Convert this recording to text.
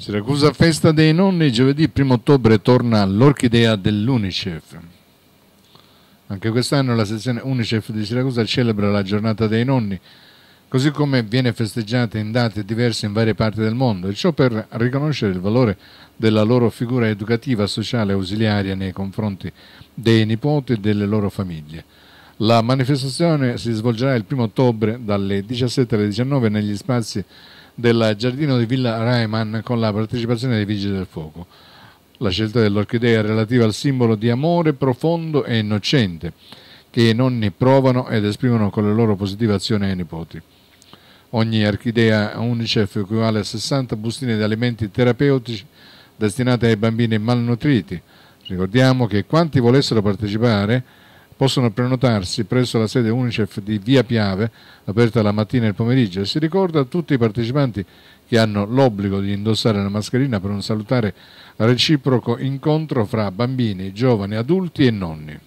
Siracusa Festa dei Nonni, giovedì 1 ottobre torna l'orchidea dell'Unicef. Anche quest'anno la sezione Unicef di Siracusa celebra la giornata dei nonni, così come viene festeggiata in date diverse in varie parti del mondo, e ciò per riconoscere il valore della loro figura educativa, sociale e ausiliaria nei confronti dei nipoti e delle loro famiglie. La manifestazione si svolgerà il 1 ottobre dalle 17 alle 19 negli spazi del giardino di Villa Reiman con la partecipazione dei Vigili del Fuoco. La scelta dell'orchidea è relativa al simbolo di amore profondo e innocente che i nonni provano ed esprimono con le loro positive azioni ai nipoti. Ogni orchidea Unicef equivale a 60 bustine di alimenti terapeutici destinate ai bambini malnutriti. Ricordiamo che quanti volessero partecipare possono prenotarsi presso la sede UNICEF di Via Piave, aperta la mattina e il pomeriggio, e si ricorda a tutti i partecipanti che hanno l'obbligo di indossare la mascherina per un salutare reciproco incontro fra bambini, giovani, adulti e nonni.